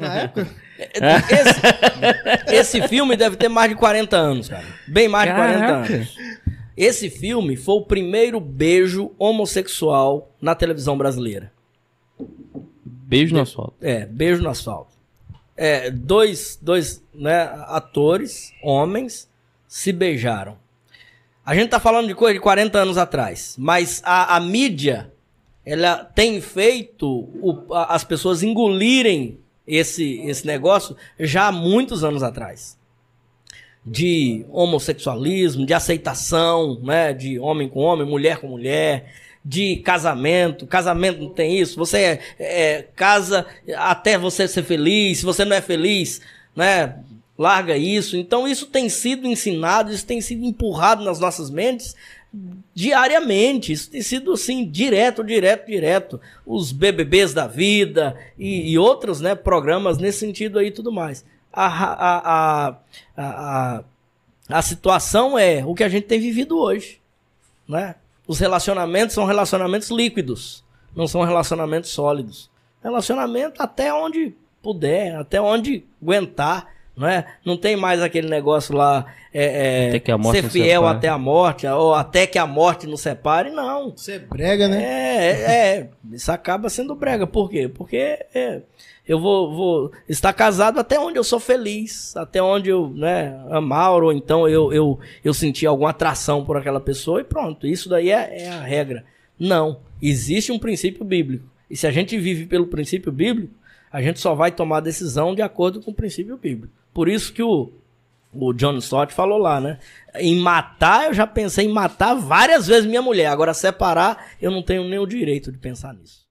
na época? Esse, esse, filme deve ter mais de 40 anos, cara. Bem mais Caraca. de 40 anos. Esse filme foi o primeiro beijo homossexual na televisão brasileira. Beijo no asfalto. É, beijo no asfalto. É, dois dois né, atores, homens, se beijaram. A gente tá falando de coisa de 40 anos atrás, mas a, a mídia ela tem feito o, as pessoas engolirem esse, esse negócio já há muitos anos atrás. De homossexualismo, de aceitação, né? De homem com homem, mulher com mulher, de casamento. Casamento não tem isso. Você é, é, casa até você ser feliz. Se você não é feliz, né? larga isso. Então isso tem sido ensinado, isso tem sido empurrado nas nossas mentes diariamente, isso tem sido assim, direto, direto, direto. Os BBBs da vida e, e outros né, programas nesse sentido aí e tudo mais. A, a, a, a, a, situação é o que a gente tem vivido hoje. Né? Os relacionamentos são relacionamentos líquidos, não são relacionamentos sólidos. Relacionamento até onde puder, até onde aguentar não, é? não tem mais aquele negócio lá é, é, ser fiel até a morte, ou até que a morte nos separe, não. Isso é brega, né? É, é, é, isso acaba sendo brega. Por quê? Porque é, eu vou, vou, estar casado até onde eu sou feliz, até onde eu né, amar, ou então eu, eu, eu senti alguma atração por aquela pessoa e pronto. Isso daí é a regra. Não. Existe um princípio bíblico. E se a gente vive pelo princípio bíblico, a gente só vai tomar decisão de acordo com o princípio bíblico. Por isso que o, o John Stott falou lá, né? Em matar, eu já pensei em matar várias vezes minha mulher. Agora, separar, eu não tenho nem o direito de pensar nisso.